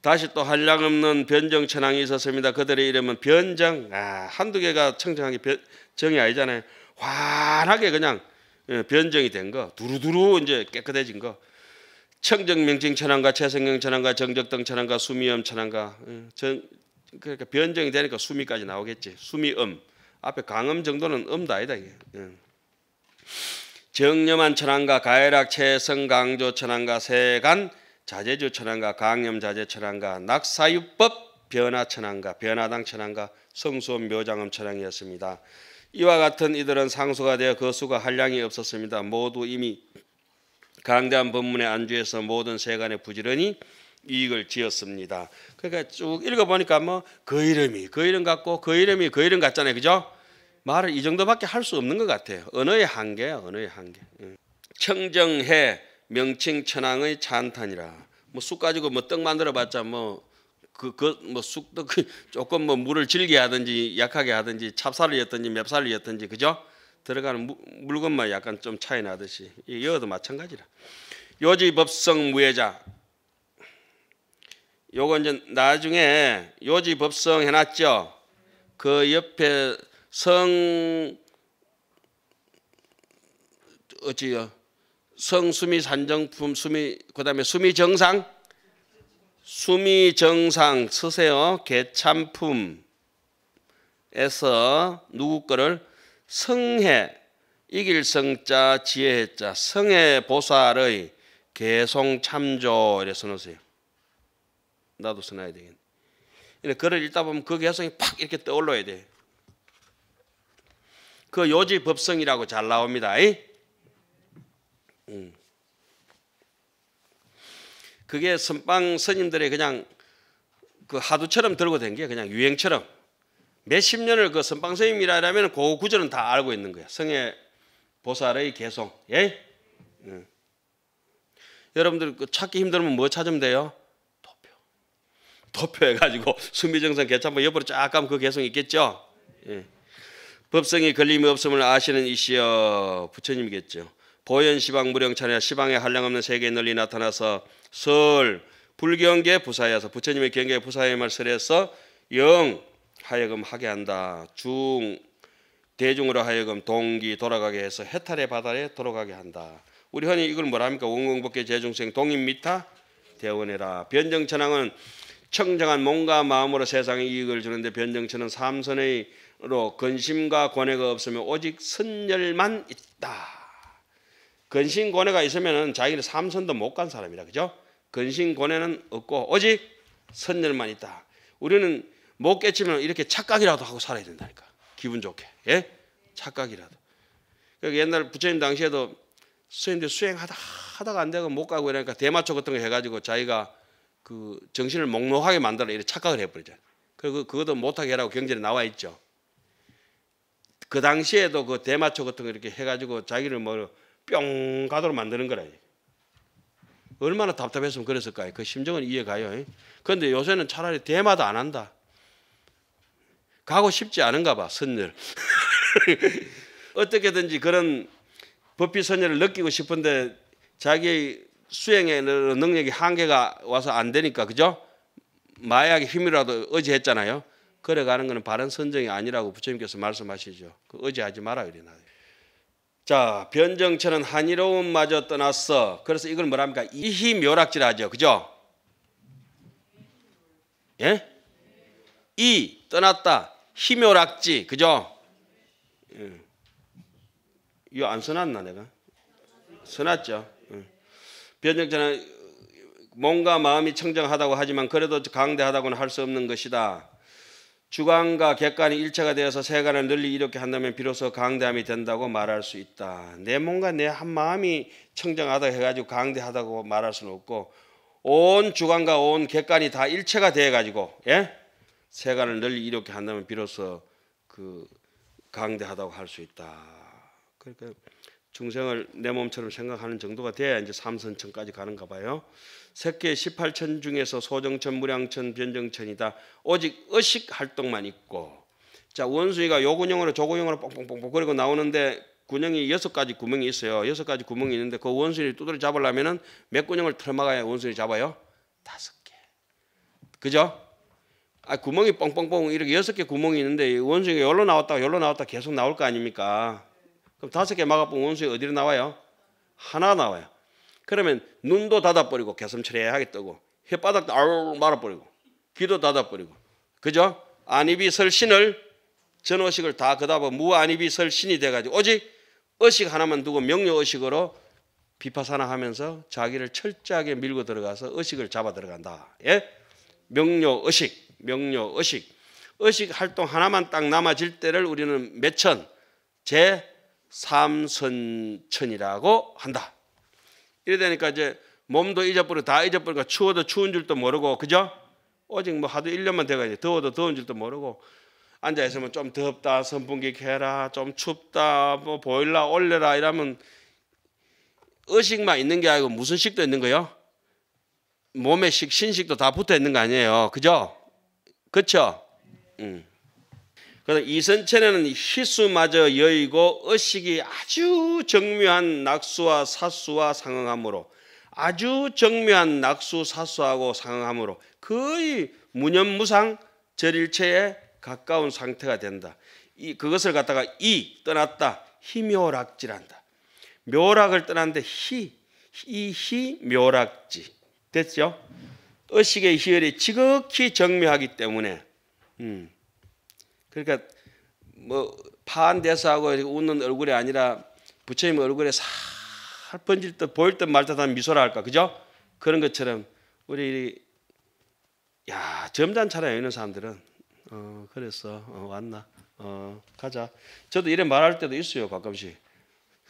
다시 또 한량 없는 변정 천황이 있었습니다. 그들의 이름은 변정. 아, 한두 개가 청정한 게 변, 정이 아니잖아요. 환하게 그냥 예, 변정이 된 거. 두루두루 이제 깨끗해진 거. 청정명칭 천황과 최성경 천황과 정적등 천황과 수미엄 천황과 정, 예, 그러니까 변정이 되니까 수미까지 나오겠지. 수미음. 앞에 강음 정도는 음도 아니다 이게. 예. 정렴한 천황과 가해락 최성 강조 천황과 세간 자재주 천안가, 강염 자재 천안가, 낙사유법 변화 천안가, 변화당 천안가, 성수원 묘장음 천안이었습니다. 이와 같은 이들은 상소가 되어 거수가 한량이 없었습니다. 모두 이미 강대한 법문에 안주해서 모든 세간에 부지런히 이익을 지었습니다. 그러니까 쭉 읽어보니까 뭐 그 이름이 그 이름 같고 그 이름이 그 이름 같잖아요. 그죠? 말을 이 정도밖에 할 수 없는 것 같아요. 언어의 한계야 언어의 한계. 청정해 명칭 천황의 찬탄이라. 뭐 쑥 가지고 뭐 떡 만들어 봤자 뭐, 뭐 그그 뭐 쑥도그 조금 뭐 물을 질게 하든지 약하게 하든지 찹쌀을 였든지 맵쌀을 였든지 그죠? 들어가는 무, 물건만 약간 좀 차이 나듯이 여어도 마찬가지라. 요지 법성 무예자. 요건 이제 나중에 요지 법성 해놨죠. 그 옆에 성 어찌요 성수미 산정품 수미 그다음에 수미 정상 수미 정상 쓰세요. 개참품에서 누구 거를 성해 이길 성자 지혜자 성해 보살의 개송 참조 이래 써놓으세요. 나도 써놔야 되겠네. 근데 글을 읽다 보면 그 개성이 팍 이렇게 떠올라야 돼. 그 요지 법성이라고 잘 나옵니다. 이? 음. 그게 선방 스님들의 그냥 그 하두처럼 들고 된 게 그냥 유행처럼 몇 십 년을 그 선방 스님이라면 그 구절은 다 알고 있는 거야. 성의 보살의 개송. 예? 음. 여러분들 그 찾기 힘들면 뭐 찾으면 돼요? 도표. 도표해가지고 수미정상 개참부 옆으로 쫙 가면 그 개성 있겠죠? 예. 법성이 걸림이 없음을 아시는 이시여 부처님이겠죠. 보현 시방 무령천에 시방에 한량없는 세계에 널리 나타나서 설 불경계 부사에서 부처님의 경계 부사의 말을 해서 영 하여금 하게 한다. 중 대중으로 하여금 동기 돌아가게 해서 해탈의 바다에 돌아가게 한다. 우리 흔히 이걸 뭐라 합니까? 원공복계 재중생 동인미타 대원해라. 변정천왕은 청정한 몸과 마음으로 세상에 이익을 주는데 변정천은 삼선의로 근심과 권해가 없으며 오직 선열만 있다. 근신고뇌가 있으면은 자기는 삼선도 못 간 사람이라 그죠? 근신고뇌는 없고 오직 선열만 있다. 우리는 못 깨치면 이렇게 착각이라도 하고 살아야 된다니까. 기분 좋게. 예? 착각이라도. 그러니까 옛날 부처님 당시에도 스님들 수행하다 하다가 안 되고 못 가고 이러니까 대마초 같은 거 해가지고 자기가 그 정신을 목록하게 만들어 이렇게 착각을 해버리잖아요. 그리고 그것도 못하게 해라고 경전에 나와 있죠. 그 당시에도 그 대마초 같은 거 이렇게 해가지고 자기를 뭐뿅 가도록 만드는 거라. 얼마나 답답했으면 그랬을까요? 그 심정은 이해가요. 그런데 요새는 차라리 대마도 안 한다. 가고 싶지 않은가 봐, 선녀를. 어떻게든지 그런 법비 선녀를 느끼고 싶은데 자기 수행의 능력이 한계가 와서 안 되니까, 그죠? 마약의 힘이라도 의지했잖아요. 그래 가는 것은 바른 선정이 아니라고 부처님께서 말씀하시죠. 그 의지하지 마라, 이래나요. 자, 변정처는 한일로움마저 떠났어. 그래서 이걸 뭐랍니까? 이희묘락질하죠. 그죠? 예? 이 떠났다. 희묘락지. 그죠? 예. 이거 안 써놨나 내가? 써놨죠. 예. 변정처는 몸과 마음이 청정하다고 하지만 그래도 강대하다고는 할 수 없는 것이다. 주관과 객관이 일체가 되어서 세간을 널리 이렇게 한다면 비로소 강대함이 된다고 말할 수 있다. 내 몸과 내 한 마음이 청정하다 해가지고 강대하다고 말할 수는 없고 온 주관과 온 객관이 다 일체가 돼가지고 예? 세간을 널리 이렇게 한다면 비로소 그 강대하다고 할 수 있다. 그러니까 중생을 내 몸처럼 생각하는 정도가 돼야 이제 삼선천까지 가는가 봐요. 새계 18천 중에서 소정천, 무량천, 변정천이다. 오직 의식 활동만 있고 자 원숭이가 요근형으로 조근형으로 뽕뽕뽕뽕 그리고 나오는데 군형이 여섯 가지 구멍이 있어요. 여섯 가지 구멍이 있는데 그 원숭이를 두드려 잡으려면은 몇 군형을 틀어막아야 원숭이 잡아요? 다섯 개. 그죠? 아 구멍이 뻥뻥뻥 이렇게 여섯 개 구멍이 있는데 원숭이가 열로 나왔다가 열로 나왔다 가 계속 나올 거 아닙니까? 그럼 다섯 개 막아보면 원숭이 어디로 나와요? 하나 나와요. 그러면 눈도 닫아버리고 개슴츠레하게 뜨고 혓바닥도 아우 말아버리고 귀도 닫아버리고 그죠? 안입이 설신을 전어식을 다그다음 무안입이 설신이 돼가지고 오직 의식 하나만 두고 명료의식으로 비파사나 하면서 자기를 철저하게 밀고 들어가서 의식을 잡아 들어간다. 예? 명료의식, 명료의식. 의식 활동 하나만 딱 남아질 때를 우리는 매천, 제3선천이라고 한다. 이러다니까 이제 몸도 잊어버리고 다 잊어버리고 추워도 추운 줄도 모르고 그죠? 오직 뭐 하도 1년만 돼가지고 더워도 더운 줄도 모르고 앉아있으면 좀 덥다 선풍기 켜라 좀 춥다 뭐 보일러 올려라 이러면 의식만 있는 게 아니고 무슨 식도 있는 거요? 몸에 식 신식도 다 붙어 있는 거 아니에요 그죠? 그쵸? 음. 그래서 이선천에는 희수마저 여의고 의식이 아주 정묘한 낙수와 사수와 상응함으로 아주 정묘한 낙수 사수하고 상응함으로 거의 무념무상 절일체에 가까운 상태가 된다. 이 그것을 갖다가 이 떠났다 희묘락지란다. 묘락을 떠났는데 희 이희 묘락지 됐죠? 의식의 희열이 지극히 정묘하기 때문에 음. 그러니까 뭐 파한 대사하고 웃는 얼굴이 아니라 부처님 얼굴에 살 번질 듯 보일 듯말 듯한 미소라 할까 그죠? 그런 것처럼 우리 야 점잖 아요 이런 사람들은 어 그래서 어, 왔나 어 가자 저도 이런 말할 때도 있어요 가끔씩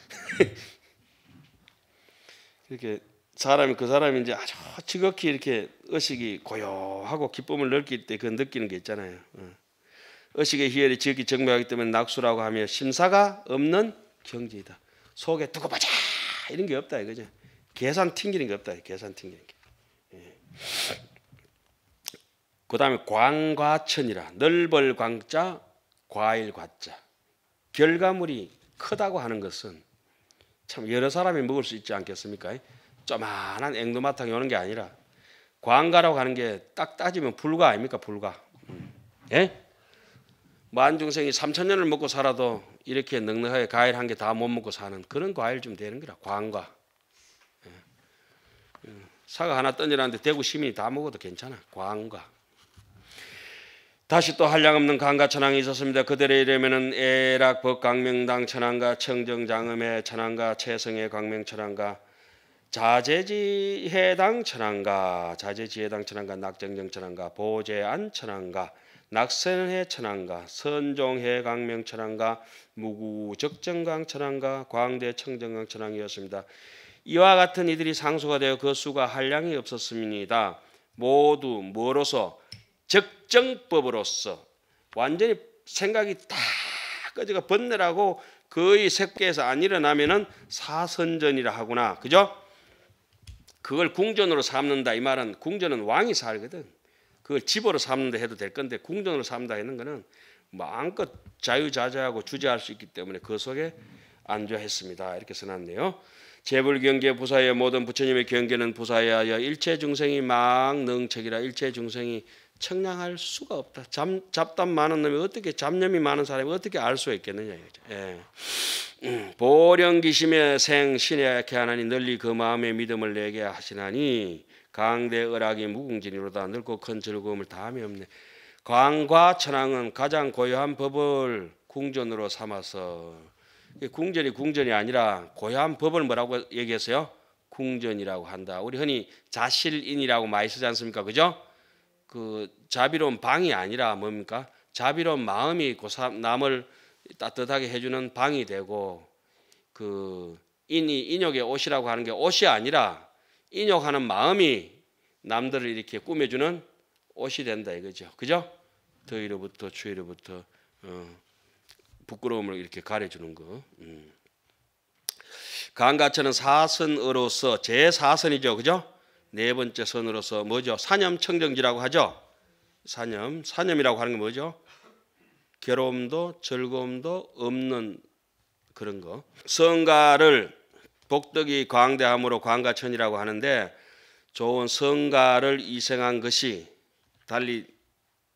이렇게 사람이 그 사람이 이제 아주 지극히 이렇게 의식이 고요하고 기쁨을 느낄 때그 느끼는 게 있잖아요. 어. 의식의 희열이 지극히 정명하기 때문에 낙수라고 하며 심사가 없는 경지이다. 속에 두고 보자 이런 게 없다 이거죠. 계산 튕기는 게 없다. 계산 튕기는 게. 예. 그 다음에 광과천이라 넓을 광자 과일 과자 결과물이 크다고 하는 것은 참 여러 사람이 먹을 수 있지 않겠습니까? 쪼만한 앵두마탕이 오는 게 아니라 광가라고 하는 게 딱 따지면 불가 아닙니까? 불가. 음. 예? 만중생이 뭐 3천 년을 먹고 살아도 이렇게 넉넉하게 과일 한 개 다 못 먹고 사는 그런 과일 좀 되는 거라 광과 예. 그 사과 하나 던지라는데 대구 시민이 다 먹어도 괜찮아 광과 다시 또 한량 없는 강과 천왕이 있었습니다. 그들의 이름에는 에락 법 강명당 천왕과 청정 장음의 천왕과 최성의 광명 천왕과 자재지해당 천왕과 자재지해당 천왕과 낙정정 천왕과 보재안 천왕과 낙선해 천안가, 선종해 강명 천안가, 무구적정강 천안가, 광대 청정강 천안이었습니다. 이와 같은 이들이 상수가 되어 그 수가 한량이 없었습니다. 모두 뭐로서 적정법으로서 완전히 생각이 다 꺼지가 번뇌라고 거의 색계에서 안 일어나면은 사선전이라 하구나. 그죠? 그걸 궁전으로 삼는다. 이 말은 궁전은 왕이 살거든. 그걸 집으로 삼는다 해도 될 건데 궁전으로 삼다 하는 거는 마음껏 자유자재하고 주재할수 있기 때문에 그 속에 안주했습니다. 이렇게 써놨네요. 재불경계 부사의 모든 부처님의 경계는 부사에 하여 일체 중생이 망능책이라 일체 중생이 청량할 수가 없다. 잠, 잡담 많은 놈이 어떻게 잡념이 많은 사람이 어떻게 알 수 있겠느냐 이거죠. 예. 음, 보령기심의 생 신의 약 하나니 널리 그 마음의 믿음을 내게 하시나니 강대 을악이 무궁진이로다 늙고 큰 즐거움을 다함이 없네. 광과 천황은 가장 고요한 법을 궁전으로 삼아서 궁전이 궁전이 아니라 고요한 법을 뭐라고 얘기했어요? 궁전이라고 한다. 우리 흔히 자실인이라고 많이 쓰지 않습니까? 그죠? 그 자비로운 방이 아니라 뭡니까? 자비로운 마음이 그 남을 따뜻하게 해주는 방이 되고 그 인이 인욕의 옷이라고 하는 게 옷이 아니라 인욕하는 마음이 남들을 이렇게 꾸며주는 옷이 된다 이거죠. 그죠? 더위로부터 추위로부터 어, 부끄러움을 이렇게 가려주는 거. 음. 강가천은 사선으로서 제 사선이죠, 그죠? 네 번째 선으로서 뭐죠? 사념 청정기라고 하죠. 사념, 사념이라고 하는 게 뭐죠? 괴로움도 즐거움도 없는 그런 거. 성가를 복덕이 광대함으로 광가천이라고 하는데 좋은 성가를 이생한 것이 달리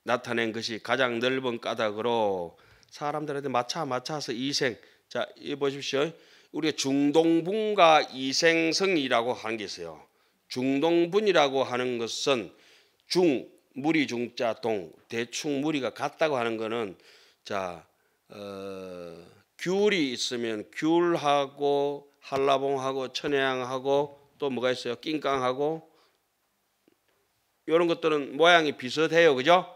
나타낸 것이 가장 넓은 까닭으로 사람들한테 맞춰 맞춰서 이생 자, 이 보십시오. 우리가 중동분과 이생성이라고 하는 게 있어요. 중동분이라고 하는 것은 중 무리 중자 동 대충 무리가 같다고 하는 것은 자 어, 귤이 있으면 귤하고 한라봉하고 천혜향하고 또 뭐가 있어요? 낑깡하고 이런 것들은 모양이 비슷해요, 그죠?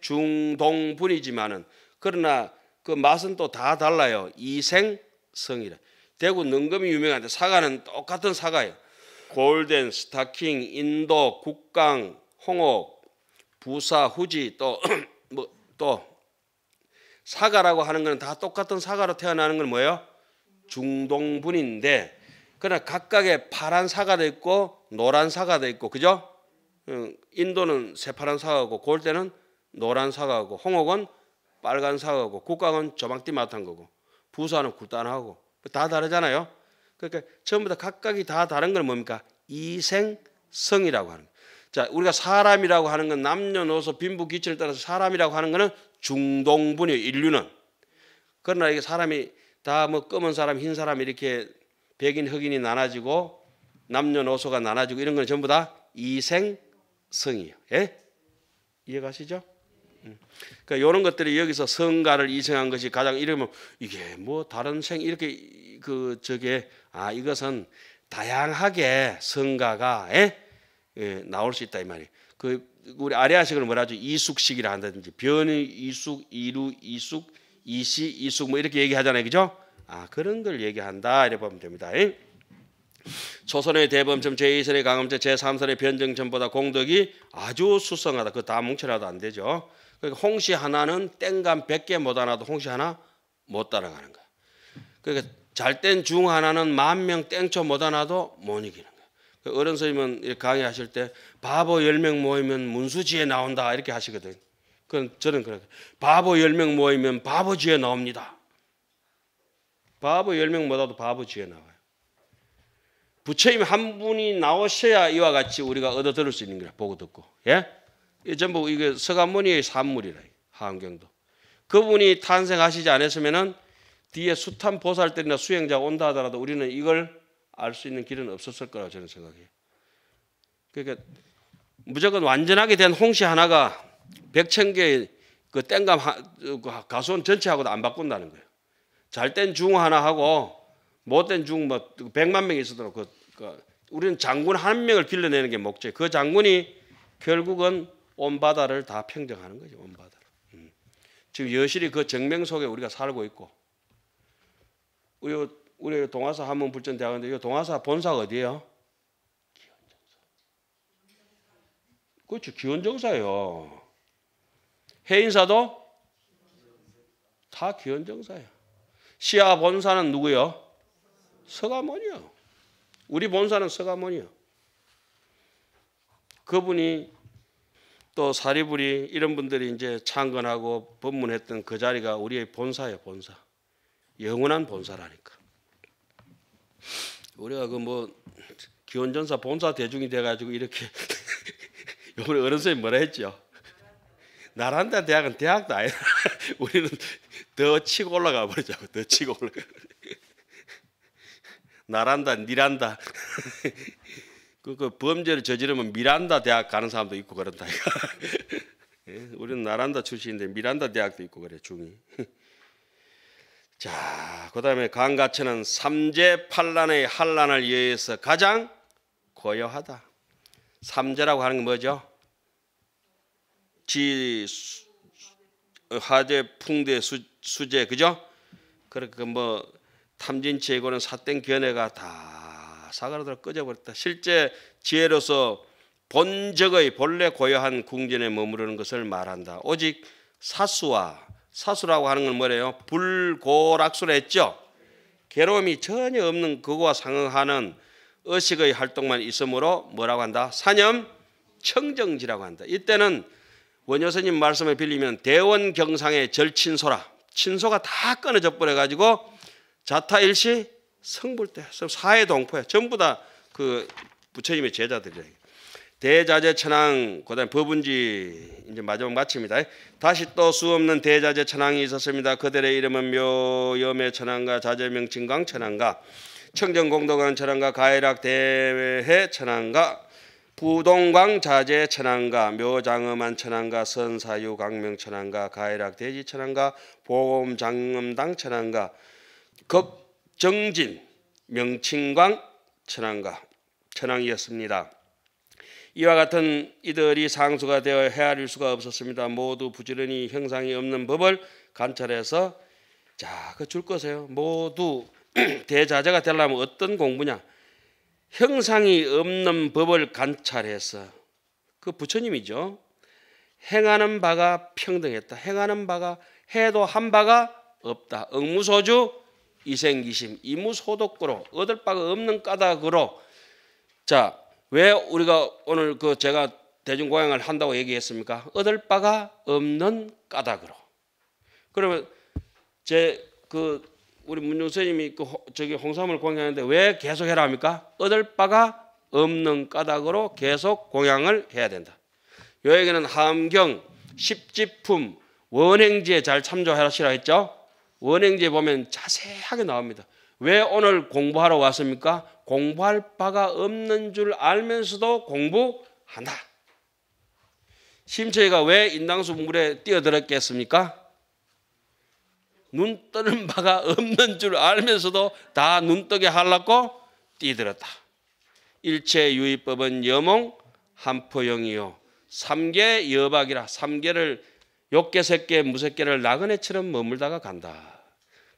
중동분이지만은 그러나 그 맛은 또 다 달라요. 이생성이라. 대구 능금이 유명한데 사과는 똑같은 사과예요. 골덴, 스타킹, 인도, 국강, 홍옥, 부사, 후지 또 뭐, 또사가라고 하는 것은 다 똑같은 사가로 태어나는 건 뭐예요? 중동분인데 그러나 각각의 파란 사가도 있고 노란 사가도 있고 그죠? 인도는 새파란 사가고 골대는 노란 사가고 홍옥은 빨간 사가고 국강은 저망띠 맡은 거고 부사는 굴단하고 다 다르잖아요. 그러니까 전부 다 각각이 다 다른 건 뭡니까? 이생성이라고 하는 거예요. 자, 우리가 사람이라고 하는 건 남녀노소 빈부귀천을 따라서 사람이라고 하는 거는 중동분이에요. 인류는. 그러나 이게 사람이 다 뭐 검은 사람, 흰 사람 이렇게 백인, 흑인이 나눠지고 남녀노소가 나눠지고 이런 건 전부 다 이생성이에요. 예? 이해가시죠? 음. 그러니까 이런 것들이 여기서 성가를 이생한 것이 가장 이러면 이게 뭐 다른 생 이렇게 그 저게 아 이것은 다양하게 성가가 에? 예? 예, 나올 수 있다 이 말이에요. 그 우리 아레아식을 뭐라 하죠? 이숙식이라 한다든지 변이 이숙, 이루 이숙, 이시 이숙 뭐 이렇게 얘기하잖아요. 그죠? 아, 그런 걸 얘기한다. 이래 보면 됩니다. 에? 예? 조선의 대범점, 제2선의 강음점 제3선의 변정점보다 공덕이 아주 수성하다. 그다 뭉쳐라도 안 되죠. 그러니까 홍시 하나는 땡감 100개 못 하나도 홍시 하나 못 따라가는 거야. 그러니까 잘땐중 하나는 만 명 땡초 못 하나도 못 이기는 거예요. 그 어른 선생님은 강의하실 때 바보 열 명 모이면 문수지에 나온다 이렇게 하시거든. 그건 저는 그래. 바보 열 명 모이면 바보지에 나옵니다. 바보 열 명 모아도 바보지에 나와요. 부처님 한 분이 나오셔야 이와 같이 우리가 얻어 들을 수 있는 거라 보고 듣고. 예? 이 전부 이게 서가모의 산물이라. 하안경도. 그분이 탄생하시지 않았으면은 뒤에 숱한 보살들이나 수행자가 온다 하더라도 우리는 이걸 알 수 있는 길은 없었을 거라고 저는 생각해요. 그러니까 무조건 완전하게 된 홍시 하나가 백천 개의 그 땡감 그 가수원 전체하고도 안 바꾼다는 거예요. 잘 된 중 하나 하고 못 된 중 뭐 백만 명이 있어도 그, 그 우리는 장군 한 명을 길러내는 게 목적. 이에요그 장군이 결국은 온 바다를 다 평정하는 거죠. 온 바다를. 음. 지금 여실히 그 정명 속에 우리가 살고 있고 우리 우리 동아사 한 번 불전 대학인데 이 동아사 본사가 어디예요? 기원정사. 그렇죠. 기원정사예요. 해인사도 다 기원정사예요. 시아 본사는 누구요? 서가모니요. 우리 본사는 서가모니요. 그분이 또 사리불이 이런 분들이 이제 창건하고 법문했던 그 자리가 우리의 본사예요, 본사. 영원한 본사라니까. 우리가 그 뭐 기원전사 본사 대중이 돼가지고 이렇게 요번에 어른 선생님 뭐라 했죠? 나란다 대학은 대학도 아니야. 우리는 더 치고 올라가 버리자고 더 치고 올라가. 나란다 니란다. 그, 그 범죄를 저지르면 미란다 대학 가는 사람도 있고 그런다. 예, 우리는 나란다 출신인데 미란다 대학도 있고 그래 중이. 자, 그 다음에 강가천는 삼재팔란의 한란을 위해서 가장 고요하다. 삼재라고 하는 게 뭐죠? 지 화재 풍대 수, 수재 그죠? 그렇게 뭐 탐진 재고는 사땡 견해가 다 사그라들어 꺼져버렸다. 실제 지혜로서 본적의 본래 고요한 궁전에 머무르는 것을 말한다. 오직 사수와 사수라고 하는 건 뭐래요? 불고락수를 했죠. 괴로움이 전혀 없는 그거와 상응하는 의식의 활동만 있으므로 뭐라고 한다? 사념 청정지라고 한다. 이때는 원효스님 말씀을 빌리면 대원경상의 절친소라 친소가 다 끊어져 버려가지고 자타일시 성불대 사회동포야 전부 다 그 부처님의 제자들이래 대자재 천왕 그다음 에법은지 이제 마지막 마칩니다. 다시 또 수없는 대자재 천왕이 있었습니다. 그들의 이름은 묘염의 천왕과 자재명 진광 천왕과 청정공덕원 천왕과 가해락 대회 천왕과 부동광 자재 천왕과 묘장엄한 천왕과 선사유 광명천왕과 가해락 대지 천왕과 보험 장엄당 천왕과 급정진 명칭광 천왕과 천왕이었습니다. 이와 같은 이들이 상수가 되어 헤아릴 수가 없었습니다. 모두 부지런히 형상이 없는 법을 관찰해서 자, 그줄 거세요. 모두 대자재가 되려면 어떤 공부냐? 형상이 없는 법을 관찰해서 그 부처님이죠. 행하는 바가 평등했다. 행하는 바가 해도 한 바가 없다. 억무소주 이생기심 이무소독으로 얻을 바가 없는 까닭으로 자왜 우리가 오늘 그 제가 대중공양을 한다고 얘기했습니까? 얻을 바가 없는 까닭으로. 그러면 제 그 우리 문용선님이 그 저기 홍삼을 공양하는데 왜 계속 해라 합니까? 얻을 바가 없는 까닭으로 계속 공양을 해야 된다. 요에게는 함경, 십지품, 원행지에 잘 참조하시라 했죠. 원행지에 보면 자세하게 나옵니다. 왜 오늘 공부하러 왔습니까? 공부할 바가 없는 줄 알면서도 공부한다. 심체가 왜 인당수분물에 뛰어들었겠습니까? 눈 뜨는 바가 없는 줄 알면서도 다 눈뜨게 하려고 뛰들었다. 일체유의법은 여몽 한포영이요. 삼계 여박이라 삼계를 욕계 새계 무색계를 나그네처럼 머물다가 간다.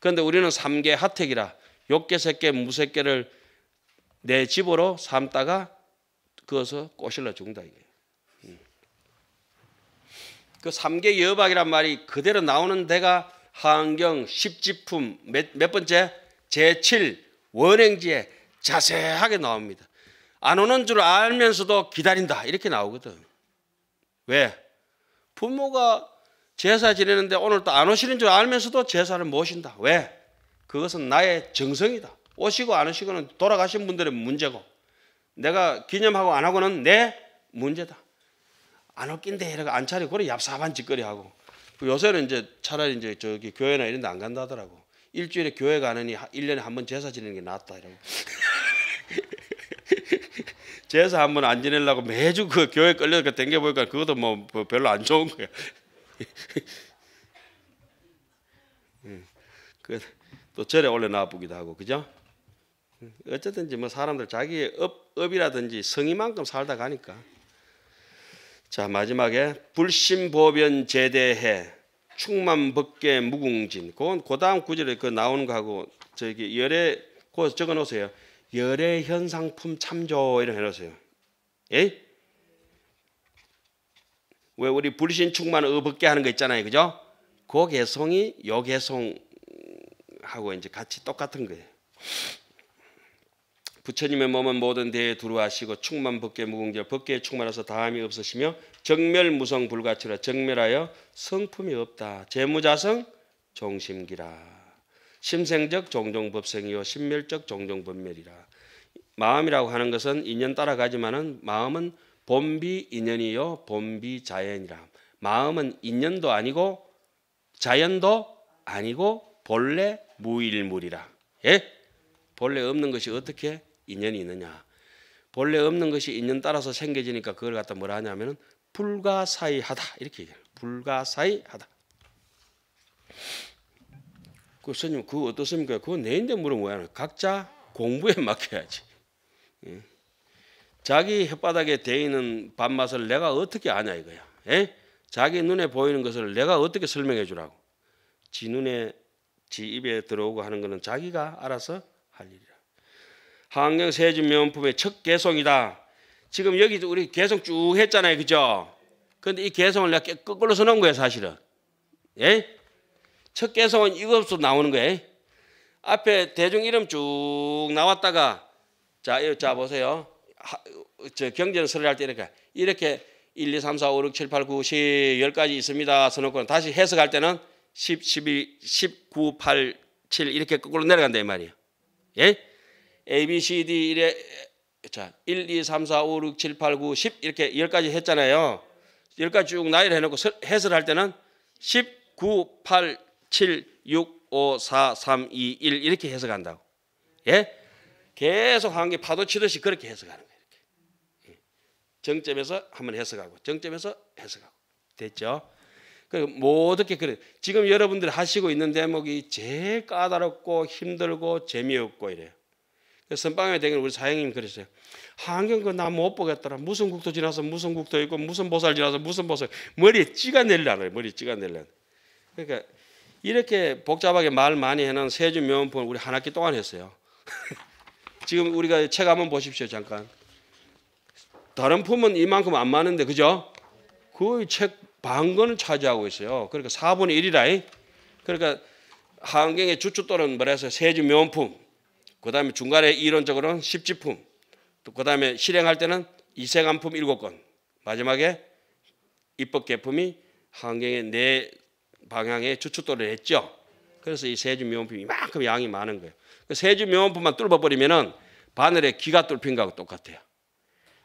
그런데 우리는 삼계 하택이라 욕개 새끼 무새끼를 내 집으로 삼다가 그어서 꼬실러 죽는다 이게. 음. 그 삼계 여박이란 말이 그대로 나오는 데가 한경 십지품 몇, 몇 번째 제7 원행지에 자세하게 나옵니다. 안 오는 줄 알면서도 기다린다 이렇게 나오거든. 왜? 부모가 제사 지내는데 오늘 또 안 오시는 줄 알면서도 제사를 모신다. 왜? 그것은 나의 정성이다. 오시고 안 오시고는 돌아가신 분들의 문제고 내가 기념하고 안 하고는 내 문제다. 안 웃긴데 이러고 안 차리고 그래 얍삽한 짓거리 하고 그 요새는 이제 차라리 이제 저기 교회나 이런 데 안 간다 하더라고. 일주일에 교회 가느니 일년에 한 번 제사 지내는 게 낫다 이러고. 제사 한 번 안 지내려고 매주 그 교회 끌려서 그 댕겨 보니까 그것도 뭐, 뭐 별로 안 좋은 거야. 음. 그또 절에 올려놔보기도 하고 그죠? 어쨌든지 뭐 사람들 자기의 업, 업이라든지 성의만큼 살다 가니까 자 마지막에 불심보변 제대해 충만법계 무궁진 그건 그 다음 구절에 그 나오는 거하고 저기 열애 그 적어 놓으세요 열애 현상품 참조 이런 해 놓으세요 예? 왜 우리 불신 충만 의법계 하는 거 있잖아요 그죠? 그 개성이 요 개성 하고 이제 같이 똑같은 거예요. 부처님의 몸은 모든 대에 두루하시고 충만 법계 무궁절 법계에 충만해서 다함이 없으시며 정멸 무성 불가치라 정멸하여 성품이 없다. 재무자성 종심기라. 심생적 종종법생이요 신멸적 종종법멸이라. 마음이라고 하는 것은 인연 따라가지만은 마음은 본비 인연이요 본비 자연이라. 마음은 인연도 아니고 자연도 아니고 본래 무일물이라. 예? 본래 없는 것이 어떻게 인연이 있느냐? 본래 없는 것이 인연 따라서 생겨지니까 그걸 갖다 뭐라 하냐면은 불가사의하다 이렇게 얘기해요. 불가사의하다. 그 스님 그 어떻습니까? 그건 내인데 물어보야 각자 공부에 맡겨야지. 예? 자기 혓바닥에 대이는 밥맛을 내가 어떻게 아냐 이거야. 예? 자기 눈에 보이는 것을 내가 어떻게 설명해 주라고. 지 눈에 지 입에 들어오고 하는 것은 자기가 알아서 할 일이라. 환경세진 명품의 첫개성이다 지금 여기 우리 개송 쭉 했잖아요. 그죠? 근데 이개성을 내가 거꾸로 써놓은 거예요. 사실은. 예? 첫 개성은 이것으로 나오는 거예요. 앞에 대중 이름 쭉 나왔다가 자, 이, 자 보세요. 하, 저 경제는 설의할 때 이렇게 이렇게 1, 2, 3, 4, 5, 6, 7, 8, 9, 10, 10가지 있습니다. 써놓고 다시 해석할 때는 10, 11, 19, 8, 7 이렇게 거꾸로 내려간다 이 말이에요. 예? A, B, C, D 이래 자 1, 2, 3, 4, 5, 6, 7, 8, 9, 10 이렇게 10가지 했잖아요. 10가지 쭉 나열 해놓고 해설할 때는 1 9, 8, 7, 6, 5, 4, 3, 2, 1 이렇게 해석한다고. 예? 계속 한게 파도 치듯이 그렇게 해석하는 거예요. 이렇게. 예. 정점에서 한번 해석하고 정점에서 해석하고 됐죠? 그 모든 그래. 지금 여러분들 하시고 있는 대목이 제일 까다롭고 힘들고 재미없고 이래요. 그래서 선방에 대결 우리 사장님 그러세요 한경 그나 못 보겠더라. 무슨 국도 지나서 무슨 국도 있고 무슨 보살 지나서 무슨 보살 머리에 찌가 내리라래. 머리에 찌가 내려. 그러니까 이렇게 복잡하게 말 많이 해놓은 세주 명품 우리 한 학기 동안 했어요. 지금 우리가 책 한번 보십시오 잠깐. 다른 품은 이만큼 안 많은데 그죠? 그책 반건을 차지하고 있어요. 그러니까 4분의 1이라. 그러니까 한경의 주춧돌은 뭐래서 세주 명품, 그 다음에 중간에 이론적으로는 십지품, 또그 다음에 실행할 때는 이생한품 7곱 건, 마지막에 입법 개품이 한경의 네 방향의 주춧돌을 했죠. 그래서 이 세주 명품이 만큼 양이 많은 거예요. 그 세주 명품만 뚫어버리면은 바늘에 기가 뚫힌 거하고 똑같아요.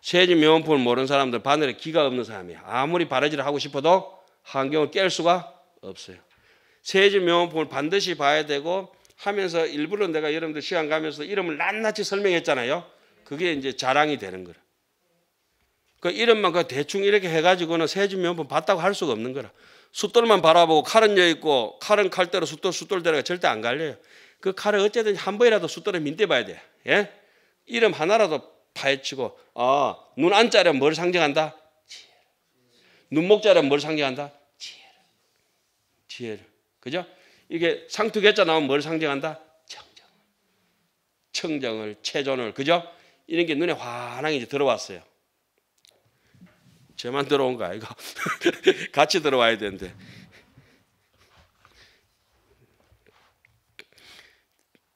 세지 명품을 모르는 사람들 바늘에 기가 없는 사람이야. 아무리 바느질을 하고 싶어도 환경을 깰 수가 없어요. 세지 명품을 반드시 봐야 되고 하면서 일부러 내가 여러분들 시간 가면서 이름을 낱낱이 설명했잖아요. 그게 이제 자랑이 되는 거라. 그 이름만 그 대충 이렇게 해가지고는 세지 명품 봤다고 할 수가 없는 거라. 숫돌만 바라보고 칼은 여 있고 칼은 칼대로 숫돌 숫돌 대로 절대 안 갈려요. 그 칼을 어쨌든 한 번이라도 숫돌에 민대 봐야 돼. 예? 이름 하나라도 파헤치고 아, 눈 안자리가 뭘 상징한다? 지혜를. 눈목 자리가 뭘 상징한다? 지혜를. 지혜를. 그죠? 이게 상투개자 나오면 뭘 상징한다? 청정을. 청정을, 체존을. 그죠? 이런 게 눈에 환하게 이제 들어왔어요. 쟤만 들어온 거 아이가? 같이 들어와야 되는데.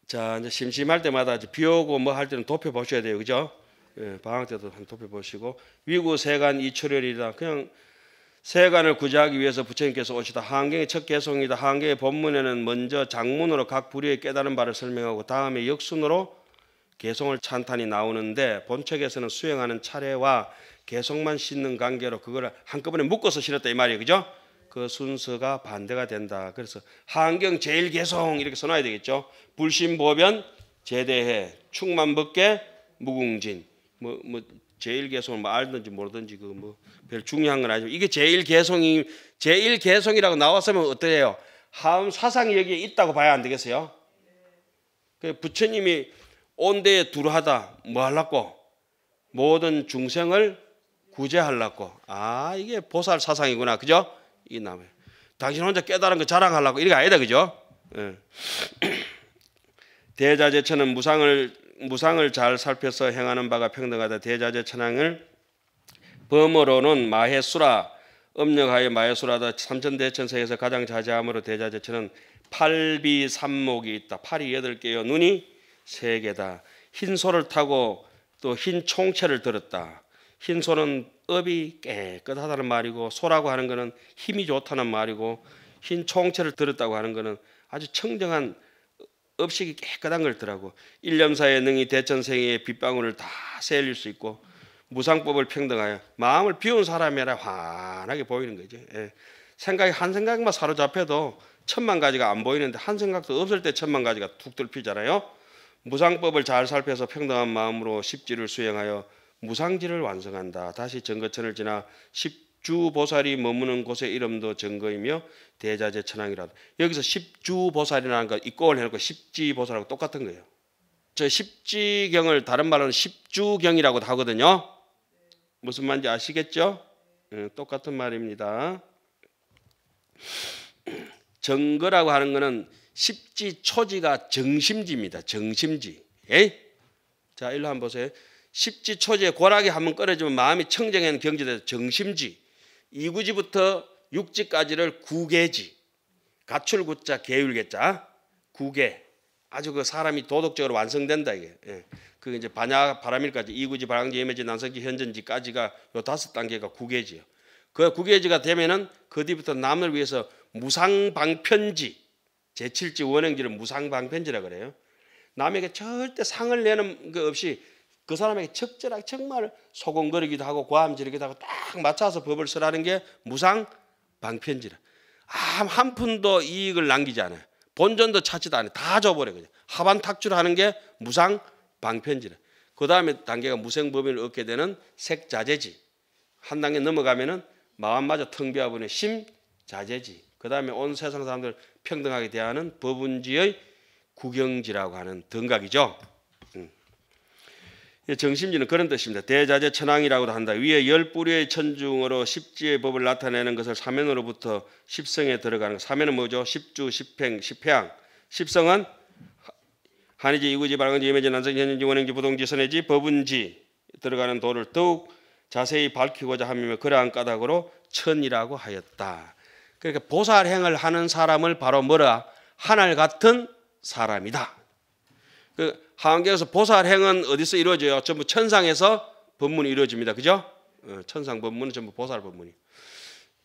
자, 이제 심심할 때마다 비 오고 뭐 할 때는 도표 보셔야 돼요. 그죠? 예, 방학 때도 한 도표 보시고 위구 세간 이출혈이다 그냥 세간을 구제하기 위해서 부처님께서 오시다 한경의 첫 개송이다 한경의 본문에는 먼저 장문으로 각 부류의 깨달은 바를 설명하고 다음에 역순으로 개송을 찬탄이 나오는데 본책에서는 수행하는 차례와 개송만 씻는 관계로 그걸 한꺼번에 묶어서 실었다 이 말이에요 그죠? 그 순서가 반대가 된다 그래서 한경 제일 개송 이렇게 써놔야 되겠죠 불신보변 제대해 충만 벗게 무궁진 뭐, 뭐 제일 개성을 뭐 알든지 모르든지 그 뭐 별 중요한 건아니죠 이게 제일 개성이 제일 개성이라고 나왔으면 어때요? 하음 사상이 여기에 있다고 봐야 안 되겠어요? 그 부처님이 온대에 두루하다 뭐 하려고 모든 중생을 구제하려고 아 이게 보살 사상이구나 그죠? 이 남의 당신 혼자 깨달은 거 자랑하려고 이게 아니다 그죠? 예. 대자재천은 무상을 무상을 잘 살펴서 행하는 바가 평등하다 대자재 천양을범으로는 마해수라 음력하여 마해수라다 삼천대천사에서 가장 자제함으로 대자재천은 팔비 삼목이 있다 팔이 여덟 개요 눈이 세 개다 흰 소를 타고 또 흰 총체를 들었다 흰 소는 업이 깨끗하다는 말이고 소라고 하는 것은 힘이 좋다는 말이고 흰 총체를 들었다고 하는 것은 아주 청정한 업식이 깨끗한 걸더라고. 1년 사이에 능히 대천생의 빗방울을 다 세일릴 수 있고 무상법을 평등하여 마음을 비운 사람이라 환하게 보이는 거죠. 예. 생각이 한 생각만 사로잡혀도 천만 가지가 안 보이는데 한 생각도 없을 때 천만 가지가 툭 들피잖아요. 무상법을 잘 살펴서 평등한 마음으로 십지를 수행하여 무상지를 완성한다. 다시 정거천을 지나 십 십주보살이 머무는 곳의 이름도 증거이며 대자재 천왕이라. 여기서 십주보살이라는 거 입고를 해놓고 십지보살하고 똑같은 거예요. 저 십지경을 다른 말로는 십주경이라고 도 하거든요. 무슨 말인지 아시겠죠? 네, 똑같은 말입니다. 정거라고 하는 거는 십지 초지가 정심지입니다. 정심지. 에이? 자, 일로 한 번 보세요. 십지 초지에 고락이 한번 끌어주면 마음이 청정해는 경지돼서 정심지. 2구지부터 6지까지를 9개지 가출구자 계율계자 9개 아주 그 사람이 도덕적으로 완성된다 이게 예. 그 이제 반야 바람일까지 이구지 바람지 예매지 난성지 현전지까지가 요 다섯 단계가 9개지요 그 9개지가 되면은 그 뒤부터 남을 위해서 무상방편지 제7지 원행지를 무상방편지라 그래요 남에게 절대 상을 내는 것 그 없이 그 사람에게 적절하게 정말 소공거리기도 하고 고함지르기도 하고 딱 맞춰서 법을 쓰라는 게 무상 방편지라. 아, 한 푼도 이익을 남기지 않아요. 본전도 찾지도 않아요. 다 줘버려 그냥. 하반 탁출하는 게 무상 방편지라. 그 다음에 단계가 무생법인을 얻게 되는 색자재지. 한 단계 넘어가면은 마음마저 텅비어버리 심자재지. 그 다음에 온 세상 사람들 평등하게 대하는 법운지의 구경지라고 하는 등각이죠. 정심지는 그런 뜻입니다. 대자재 천왕이라고도 한다. 위에 열 뿌리의 천중으로 십지의 법을 나타내는 것을 사면으로부터 십성에 들어가는 것. 사면은 뭐죠? 십주, 십행, 십해양. 십성은 한의지, 이구지, 발근지, 임해지, 난성현지 원행지, 부동지, 선해지, 법운지 들어가는 도를 더욱 자세히 밝히고자 함며 그러한 까닭으로 천이라고 하였다. 그러니까 보살행을 하는 사람을 바로 뭐라? 하늘 같은 사람이다. 그 하원경에서 보살 행은 어디서 이루어져요? 전부 천상에서 법문이 이루어집니다. 그죠? 어, 천상 법문은 전부 보살 법문이.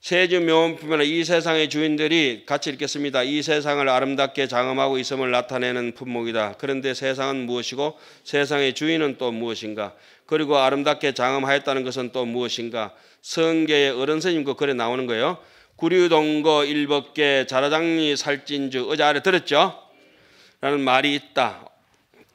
세주 묘원품에는이 세상의 주인들이 같이 읽겠습니다. 이 세상을 아름답게 장엄하고 있음을 나타내는 품목이다. 그런데 세상은 무엇이고 세상의 주인은 또 무엇인가? 그리고 아름답게 장엄하였다는 것은 또 무엇인가? 성계의 어른 스님과 글에 나오는 거예요. 구류동거 일법계 자라장리 살진주 어제 아래 들었죠? 라는 말이 있다.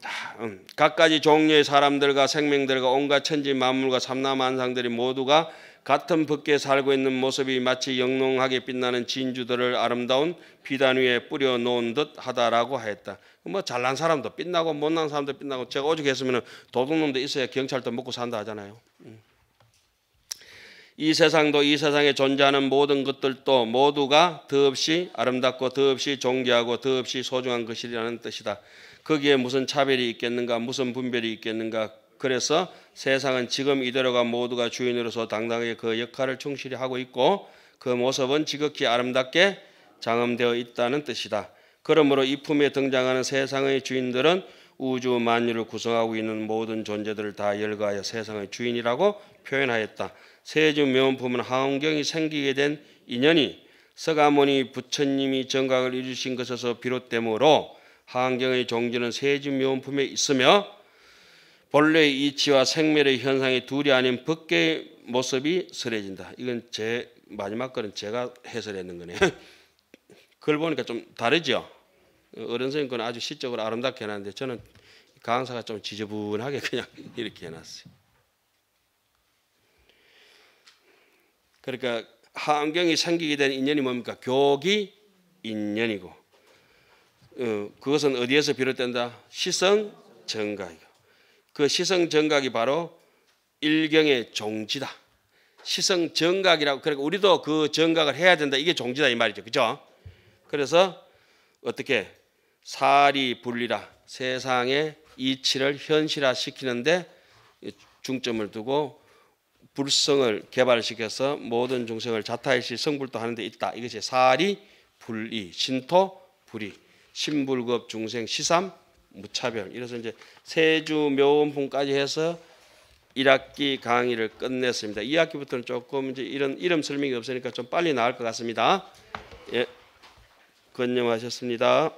아, 음. 각가지 종류의 사람들과 생명들과 온갖 천지 만물과 삼라만상들이 모두가 같은 벗기 살고 있는 모습이 마치 영롱하게 빛나는 진주들을 아름다운 비단 위에 뿌려놓은 듯 하다라고 하였다. 뭐 잘난 사람도 빛나고 못난 사람도 빛나고 제가 오죽했으면 도둑놈도 있어야 경찰도 먹고 산다 하잖아요. 음. 이 세상도 이 세상에 존재하는 모든 것들도 모두가 더없이 아름답고 더없이 존귀하고 더없이 소중한 것이라는 뜻이다. 거기에 무슨 차별이 있겠는가? 무슨 분별이 있겠는가? 그래서 세상은 지금 이대로가 모두가 주인으로서 당당하게 그 역할을 충실히 하고 있고 그 모습은 지극히 아름답게 장엄되어 있다는 뜻이다. 그러므로 이 품에 등장하는 세상의 주인들은 우주 만유를 구성하고 있는 모든 존재들을 다 열거하여 세상의 주인이라고 표현하였다. 세묘원품은 하원경이 생기게 된 인연이 서가모니 부처님이 정각을 이루신 것에서 비롯되므로 하원경의 종지는 세묘원품에 있으며 본래의 이치와 생멸의 현상이 둘이 아닌 법계의 모습이 설해진다. 이건 제 마지막 거는 제가 해설했는 거네요. 그걸 보니까 좀 다르죠. 어른 선생님 거는 아주 시적으로 아름답게 해놨는데 저는 강사가 좀 지저분하게 그냥 이렇게 해놨어요. 그러니까 환경이 생기게 된 인연이 뭡니까? 교기 인연이고 어, 그것은 어디에서 비롯된다? 시성 정각이요. 그 시성 정각이 바로 일경의 종지다. 시성 정각이라고 그러니까 우리도 그 정각을 해야 된다. 이게 종지다 이 말이죠. 그죠? 그래서 어떻게 사리 분리라 세상의 이치를 현실화시키는데 중점을 두고 불성을 개발시켜서 모든 중생을 자타이시 성불도 하는 데 있다. 이것이 사리 불이 신토 불이 신불급 중생 시삼 무차별. 이래서 이제 세주 묘원품까지 해서 1학기 강의를 끝냈습니다. 2학기부터는 조금 이제 이런 이름 설명이 없으니까 좀 빨리 나올 것 같습니다. 예. 건념하셨습니다.